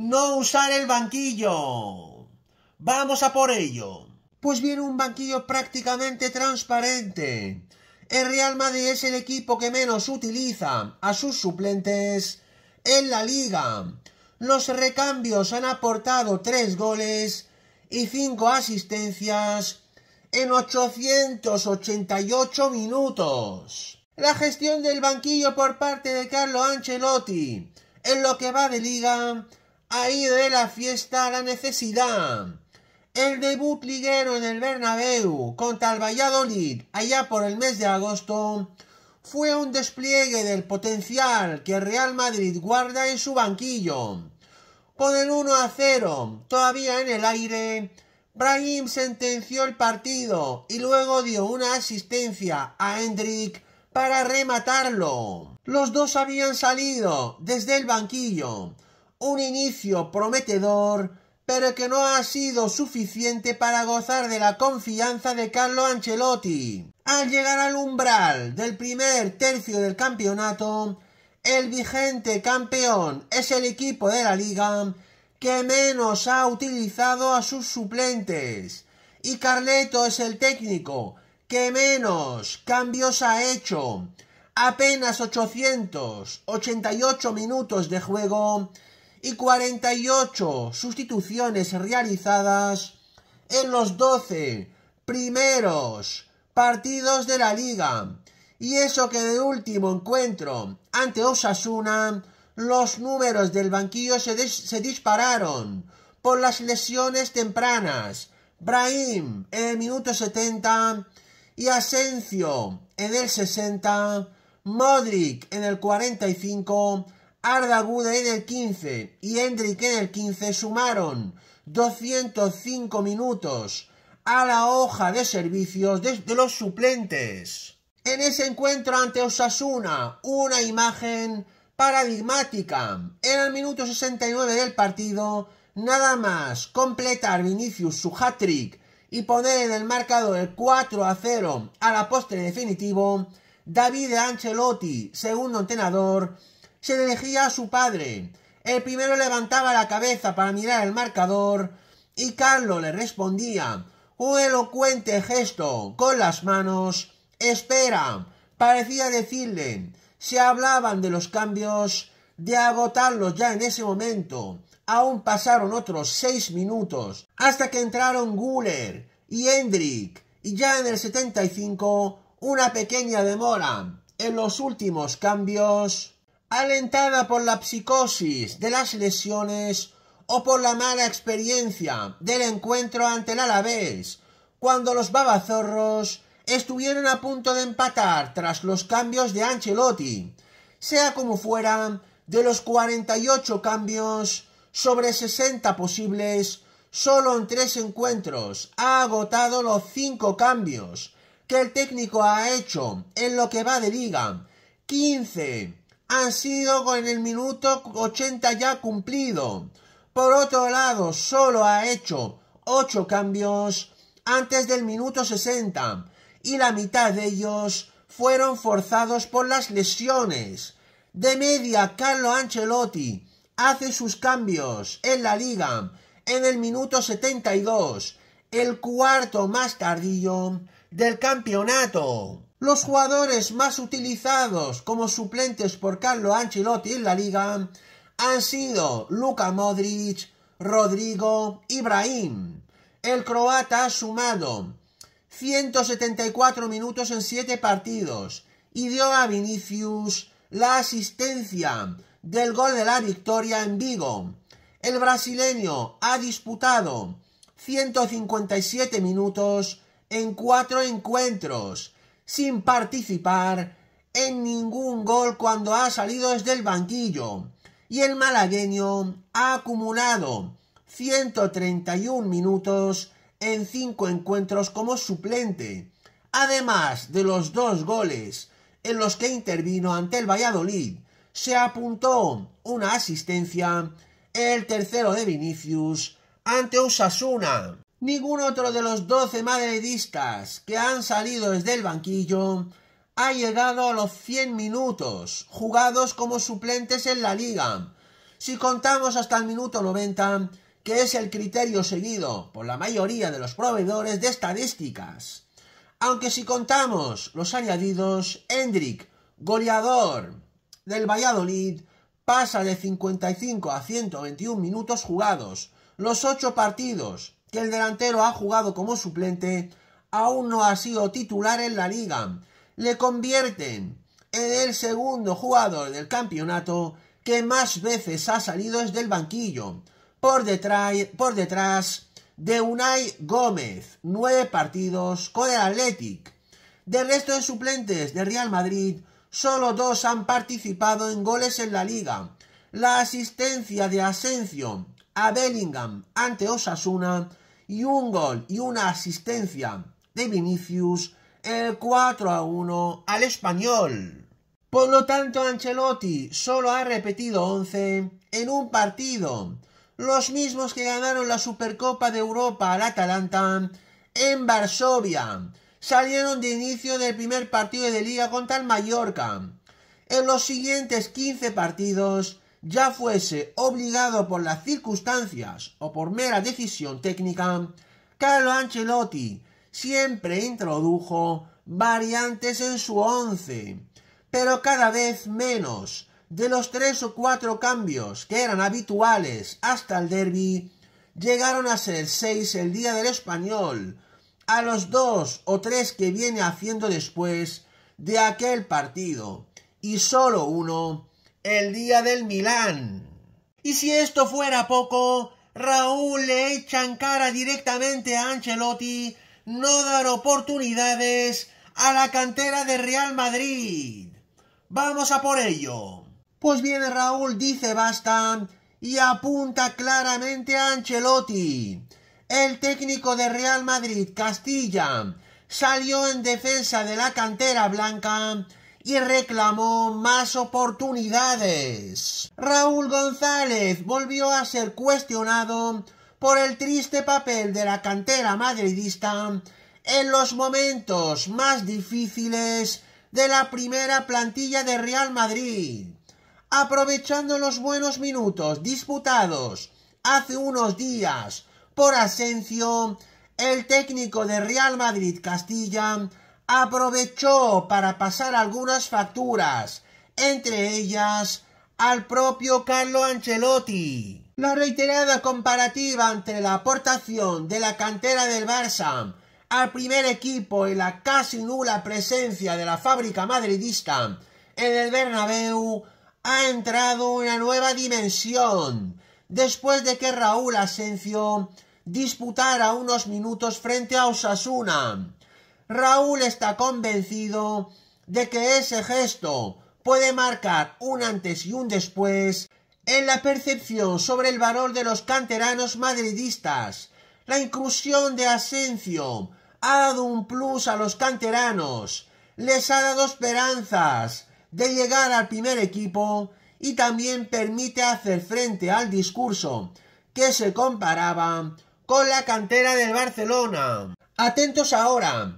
no usar el banquillo. Vamos a por ello. Pues viene un banquillo prácticamente transparente. El Real Madrid es el equipo que menos utiliza a sus suplentes en la liga. Los recambios han aportado 3 goles y 5 asistencias en 888 minutos. La gestión del banquillo por parte de Carlo Ancelotti en lo que va de liga ido de la fiesta a la necesidad. El debut liguero en el Bernabéu contra el Valladolid allá por el mes de agosto fue un despliegue del potencial que Real Madrid guarda en su banquillo. Con el 1 a 0 todavía en el aire, Brahim sentenció el partido y luego dio una asistencia a Hendrik para rematarlo. Los dos habían salido desde el banquillo un inicio prometedor, pero que no ha sido suficiente para gozar de la confianza de Carlo Ancelotti. Al llegar al umbral del primer tercio del campeonato, el vigente campeón es el equipo de la liga que menos ha utilizado a sus suplentes. Y Carleto es el técnico que menos cambios ha hecho. Apenas 888 minutos de juego y 48 sustituciones realizadas en los 12 primeros partidos de la liga. Y eso que de último encuentro ante Osasuna, los números del banquillo se, se dispararon por las lesiones tempranas. Brahim en el minuto 70 y Asencio en el 60, Modric en el 45 Arda en el 15 y Hendrik en el 15 sumaron 205 minutos a la hoja de servicios de, los suplentes. En ese encuentro ante Osasuna, una imagen paradigmática. En el minuto 69 del partido, nada más completar Vinicius su hat-trick y poner en el marcador el 4 a 0 a la postre definitivo, David Ancelotti, segundo entrenador, se dirigía a su padre. El primero levantaba la cabeza para mirar el marcador y Carlo le respondía un elocuente gesto con las manos. Espera, parecía decirle. Se hablaban de los cambios, de agotarlos ya en ese momento. Aún pasaron otros seis minutos hasta que entraron Guller y Hendrik y ya en el 75 una pequeña demora en los últimos cambios alentada por la psicosis de las lesiones o por la mala experiencia del encuentro ante el Alavés, cuando los babazorros estuvieron a punto de empatar tras los cambios de Ancelotti. Sea como fuera, de los 48 cambios sobre 60 posibles, solo en tres encuentros ha agotado los cinco cambios que el técnico ha hecho en lo que va de liga. 15 han sido en el minuto 80 ya cumplido. Por otro lado, solo ha hecho 8 cambios antes del minuto 60 y la mitad de ellos fueron forzados por las lesiones. De media, Carlo Ancelotti hace sus cambios en la liga en el minuto 72, el cuarto más tardío del campeonato. Los jugadores más utilizados como suplentes por Carlo Ancelotti en la liga han sido Luka Modric, Rodrigo, Ibrahim. El croata ha sumado 174 minutos en 7 partidos y dio a Vinicius la asistencia del gol de la victoria en Vigo. El brasileño ha disputado 157 minutos en 4 encuentros sin participar en ningún gol cuando ha salido desde el banquillo. Y el malagueño ha acumulado 131 minutos en cinco encuentros como suplente, además de los dos goles en los que intervino ante el Valladolid. Se apuntó una asistencia, el tercero de Vinicius, ante Usasuna ningún otro de los 12 madridistas que han salido desde el banquillo ha llegado a los 100 minutos jugados como suplentes en la liga. Si contamos hasta el minuto 90, que es el criterio seguido por la mayoría de los proveedores de estadísticas. Aunque si contamos los añadidos, Hendrik, goleador del Valladolid, pasa de 55 a 121 minutos jugados, los 8 partidos que el delantero ha jugado como suplente, aún no ha sido titular en la liga. Le convierten en el segundo jugador del campeonato que más veces ha salido desde el banquillo, por detrás, por detrás de Unai Gómez, nueve partidos con el Athletic. Del resto de suplentes de Real Madrid, solo dos han participado en goles en la liga. La asistencia de Asensio a Bellingham ante Osasuna y un gol y una asistencia de Vinicius, el 4 a 1 al español. Por lo tanto, Ancelotti solo ha repetido 11 en un partido. Los mismos que ganaron la Supercopa de Europa al Atalanta en Varsovia. Salieron de inicio del primer partido de liga contra el Mallorca. En los siguientes 15 partidos ya fuese obligado por las circunstancias o por mera decisión técnica, Carlo Ancelotti siempre introdujo variantes en su once, pero cada vez menos. De los tres o cuatro cambios que eran habituales hasta el derby, llegaron a ser seis el día del español, a los dos o tres que viene haciendo después de aquel partido, y solo uno el día del Milán. Y si esto fuera poco, Raúl le echa en cara directamente a Ancelotti no dar oportunidades a la cantera de Real Madrid. Vamos a por ello. Pues viene Raúl dice basta y apunta claramente a Ancelotti. El técnico de Real Madrid, Castilla, salió en defensa de la cantera blanca reclamó más oportunidades. Raúl González volvió a ser cuestionado por el triste papel de la cantera madridista en los momentos más difíciles de la primera plantilla de Real Madrid. Aprovechando los buenos minutos disputados hace unos días por Asensio, el técnico de Real Madrid Castilla aprovechó para pasar algunas facturas, entre ellas al propio Carlo Ancelotti. La reiterada comparativa entre la aportación de la cantera del Barça al primer equipo y la casi nula presencia de la fábrica madridista en el Bernabéu ha entrado una nueva dimensión después de que Raúl Asencio disputara unos minutos frente a Osasuna Raúl está convencido de que ese gesto puede marcar un antes y un después en la percepción sobre el valor de los canteranos madridistas. La inclusión de Asensio ha dado un plus a los canteranos, les ha dado esperanzas de llegar al primer equipo y también permite hacer frente al discurso que se comparaba con la cantera del Barcelona. Atentos ahora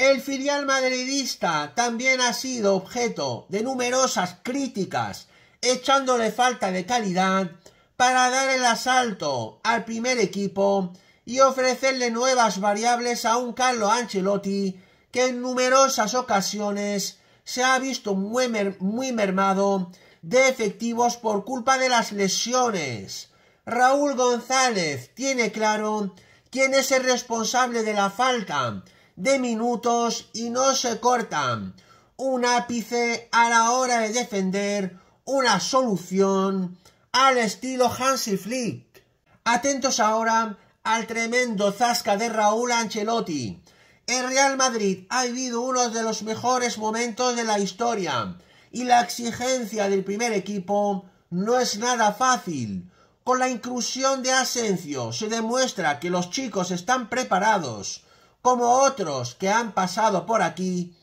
el filial madridista también ha sido objeto de numerosas críticas, echándole falta de calidad para dar el asalto al primer equipo y ofrecerle nuevas variables a un Carlo Ancelotti que en numerosas ocasiones se ha visto muy, muy mermado de efectivos por culpa de las lesiones. Raúl González tiene claro quién es el responsable de la falta de minutos y no se cortan un ápice a la hora de defender una solución al estilo Hansi Flick. Atentos ahora al tremendo zasca de Raúl Ancelotti. El Real Madrid ha vivido uno de los mejores momentos de la historia y la exigencia del primer equipo no es nada fácil. Con la inclusión de Asensio se demuestra que los chicos están preparados como otros que han pasado por aquí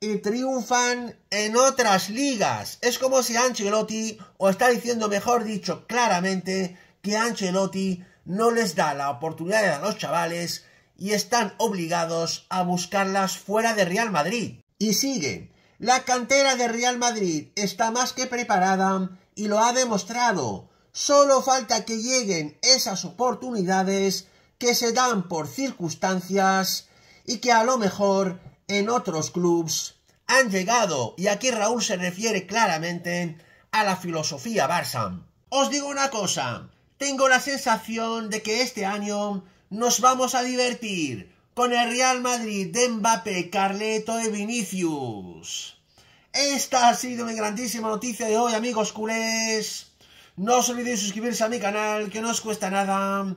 y triunfan en otras ligas. Es como si Ancelotti, o está diciendo mejor dicho claramente, que Ancelotti no les da la oportunidad a los chavales y están obligados a buscarlas fuera de Real Madrid. Y sigue, La cantera de Real Madrid está más que preparada y lo ha demostrado. Solo falta que lleguen esas oportunidades que se dan por circunstancias y que a lo mejor en otros clubs han llegado, y aquí Raúl se refiere claramente a la filosofía Barça. Os digo una cosa, tengo la sensación de que este año nos vamos a divertir con el Real Madrid de Mbappé, Carleto y Vinicius. Esta ha sido mi grandísima noticia de hoy, amigos culés. No os olvidéis suscribirse a mi canal, que no os cuesta nada